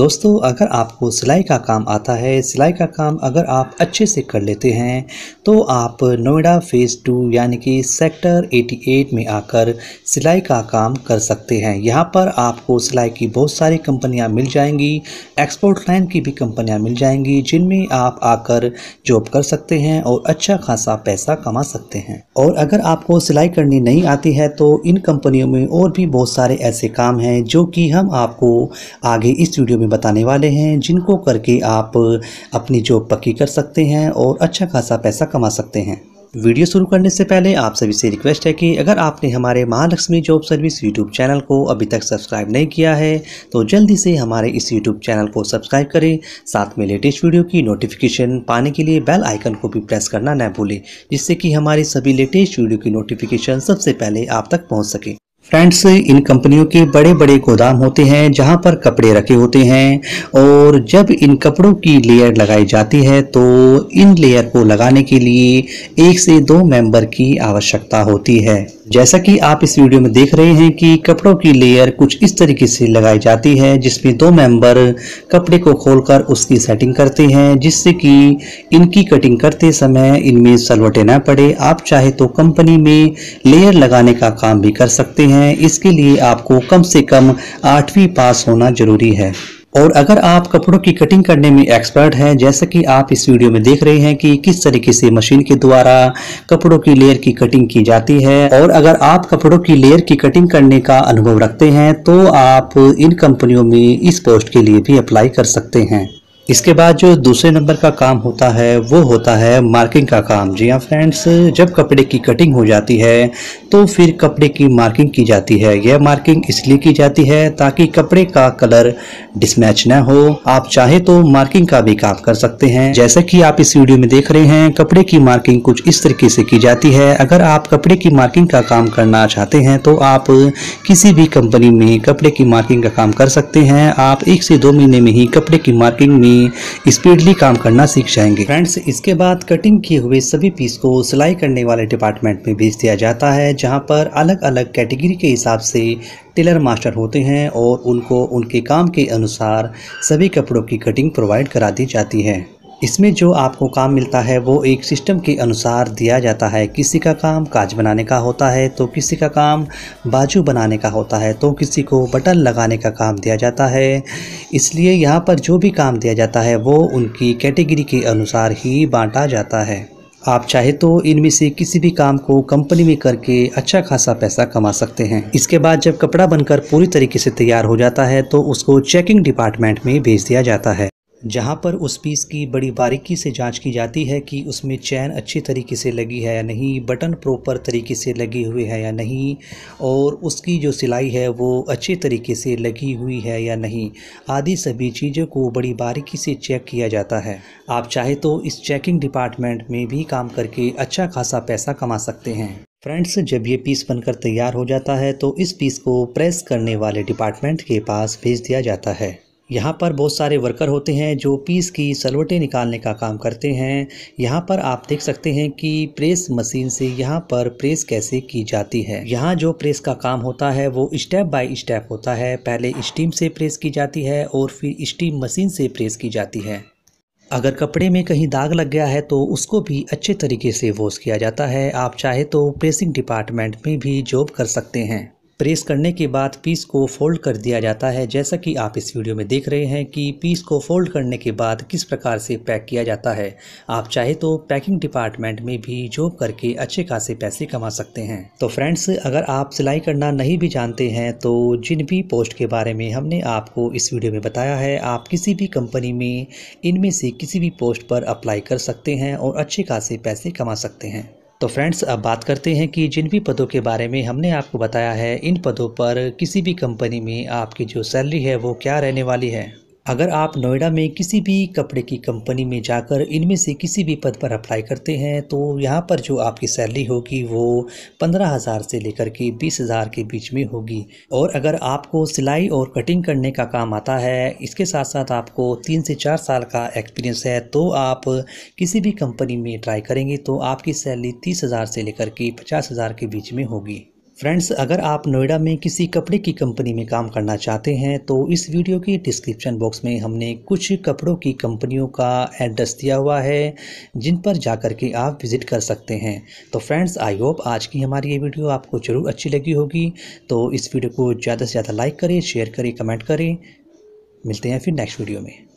दोस्तों अगर आपको सिलाई का काम आता है सिलाई का काम अगर आप अच्छे से कर लेते हैं तो आप नोएडा फ़ेज़ टू यानी कि सेक्टर 88 में आकर सिलाई का काम कर सकते हैं यहाँ पर आपको सिलाई की बहुत सारी कंपनियाँ मिल जाएंगी एक्सपोर्ट लाइन की भी कंपनियाँ मिल जाएंगी जिनमें आप आकर जॉब कर सकते हैं और अच्छा खासा पैसा कमा सकते हैं और अगर आपको सिलाई करनी नहीं आती है तो इन कंपनियों में और भी बहुत सारे ऐसे काम हैं जो कि हम आपको आगे इस वीडियो में बताने वाले हैं जिनको करके आप अपनी जॉब पक्की कर सकते हैं और अच्छा खासा पैसा कमा सकते हैं वीडियो शुरू करने से पहले आप सभी से रिक्वेस्ट है कि अगर आपने हमारे Mahalaxmi job service YouTube channel को अभी तक सब्सक्राइब नहीं किया है तो जल्दी से हमारे इस यूट्यूब चैनल को सब्सक्राइब करें साथ में लेटेस्ट वीडियो की नोटिफिकेशन पाने के लिए बेल आइकन को भी प्रेस करना न भूलें जिससे कि हमारी सभी लेटेस्ट वीडियो की नोटिफिकेशन सबसे पहले आप तक पहुँच सके फ्रेंड्स इन कंपनियों के बड़े बड़े गोदाम होते हैं जहां पर कपड़े रखे होते हैं और जब इन कपड़ों की लेयर लगाई जाती है तो इन लेयर को लगाने के लिए एक से दो मेंबर की आवश्यकता होती है जैसा कि आप इस वीडियो में देख रहे हैं कि कपड़ों की लेयर कुछ इस तरीके से लगाई जाती है जिसमें दो मेंबर कपड़े को खोलकर उसकी सेटिंग करते हैं जिससे कि इनकी कटिंग करते समय इनमें सलवटे ना पड़े आप चाहे तो कंपनी में लेयर लगाने का काम भी कर सकते हैं हैं इसके लिए आपको कम से कम आठवीं पास होना जरूरी है और अगर आप कपड़ों की कटिंग करने में एक्सपर्ट हैं जैसा कि आप इस वीडियो में देख रहे हैं कि किस तरीके से मशीन के द्वारा कपड़ों की लेयर की कटिंग की जाती है और अगर आप कपड़ों की लेयर की कटिंग करने का अनुभव रखते हैं तो आप इन कंपनियों में इस पोस्ट के लिए भी अप्लाई कर सकते हैं इसके बाद जो दूसरे नंबर का काम होता है वो होता है मार्किंग का काम जी हाँ फ्रेंड्स जब कपड़े की कटिंग हो जाती है तो फिर कपड़े की मार्किंग की जाती है यह मार्किंग इसलिए की जाती है ताकि कपड़े का कलर डिसमैच ना हो आप चाहे तो मार्किंग का भी काम कर सकते हैं जैसे कि आप इस वीडियो में देख रहे हैं कपड़े की मार्किंग कुछ इस तरीके से की जाती है अगर आप कपड़े की मार्किंग का काम करना चाहते हैं तो आप किसी भी कंपनी में कपड़े की मार्किंग का काम कर सकते हैं आप एक से दो महीने में ही कपड़े की मार्किंग में में स्पीडली काम करना सीख जाएंगे फ्रेंड्स इसके बाद कटिंग किए हुए सभी पीस को सिलाई करने वाले डिपार्टमेंट में भेज दिया जाता है जहाँ पर अलग अलग कैटेगरी के हिसाब से टेलर मास्टर होते हैं और उनको उनके काम के अनुसार सभी कपड़ों की कटिंग प्रोवाइड करा दी जाती है इसमें जो आपको काम मिलता है वो एक सिस्टम के अनुसार दिया जाता है किसी का काम काज बनाने का होता है तो किसी का काम बाजू बनाने का होता है तो किसी को बटन लगाने का काम दिया जाता है इसलिए यहाँ पर जो भी काम दिया जाता है वो उनकी कैटेगरी के अनुसार ही बांटा जाता है आप चाहे तो इनमें से किसी भी काम को कंपनी में करके अच्छा खासा पैसा कमा सकते हैं इसके बाद जब कपड़ा बनकर पूरी तरीके से तैयार हो जाता है तो उसको चेकिंग डिपार्टमेंट में भेज दिया जाता है जहाँ पर उस पीस की बड़ी बारीकी से जांच की जाती है कि उसमें चैन अच्छी तरीके से लगी है या नहीं बटन प्रॉपर तरीके से लगी हुई है या नहीं और उसकी जो सिलाई है वो अच्छे तरीके से लगी हुई है या नहीं आदि सभी चीज़ों को बड़ी बारीकी से चेक किया जाता है आप चाहे तो इस चेकिंग डिपार्टमेंट में भी काम करके अच्छा खासा पैसा कमा सकते हैं फ्रेंड्स जब ये पीस बनकर तैयार हो जाता है तो इस पीस को प्रेस करने वाले डिपार्टमेंट के पास भेज दिया जाता है यहाँ पर बहुत सारे वर्कर होते हैं जो पीस की सलवटें निकालने का काम करते हैं यहाँ पर आप देख सकते हैं कि प्रेस मशीन से यहाँ पर प्रेस कैसे की जाती है यहाँ जो प्रेस का काम होता है वो स्टेप बाय स्टेप होता है पहले स्टीम से प्रेस की जाती है और फिर स्टीम मशीन से प्रेस की जाती है अगर कपड़े में कहीं दाग लग गया है तो उसको भी अच्छे तरीके से वॉश किया जाता है आप चाहे तो प्रेसिंग डिपार्टमेंट में भी जॉब कर सकते हैं प्रेस करने के बाद पीस को फोल्ड कर दिया जाता है जैसा कि आप इस वीडियो में देख रहे हैं कि पीस को फोल्ड करने के बाद किस प्रकार से पैक किया जाता है आप चाहे तो पैकिंग डिपार्टमेंट में भी जॉब करके अच्छे खासे पैसे कमा सकते हैं तो फ्रेंड्स अगर आप सिलाई करना नहीं भी जानते हैं तो जिन भी पोस्ट के बारे में हमने आपको इस वीडियो में बताया है आप किसी भी कंपनी में इनमें से किसी भी पोस्ट पर अप्लाई कर सकते हैं और अच्छे खासे पैसे कमा सकते हैं तो फ्रेंड्स अब बात करते हैं कि जिन भी पदों के बारे में हमने आपको बताया है इन पदों पर किसी भी कंपनी में आपकी जो सैलरी है वो क्या रहने वाली है अगर आप नोएडा में किसी भी कपड़े की कंपनी में जाकर इनमें से किसी भी पद पर अप्लाई करते हैं तो यहाँ पर जो आपकी सैलरी होगी वो पंद्रह हज़ार से लेकर के बीस हज़ार के बीच में होगी और अगर आपको सिलाई और कटिंग करने का काम आता है इसके साथ साथ आपको तीन से चार साल का एक्सपीरियंस है तो आप किसी भी कंपनी में ट्राई करेंगे तो आपकी सैलरी तीस हज़ार से लेकर के पचास हज़ार के बीच में होगी फ्रेंड्स अगर आप नोएडा में किसी कपड़े की कंपनी में काम करना चाहते हैं तो इस वीडियो की डिस्क्रिप्शन बॉक्स में हमने कुछ कपड़ों की कंपनियों का एड्रेस दिया हुआ है जिन पर जाकर के आप विज़िट कर सकते हैं तो फ्रेंड्स आई होप आज की हमारी ये वीडियो आपको ज़रूर अच्छी लगी होगी तो इस वीडियो को ज़्यादा से ज़्यादा लाइक करें शेयर करें कमेंट करें मिलते हैं फिर नेक्स्ट वीडियो में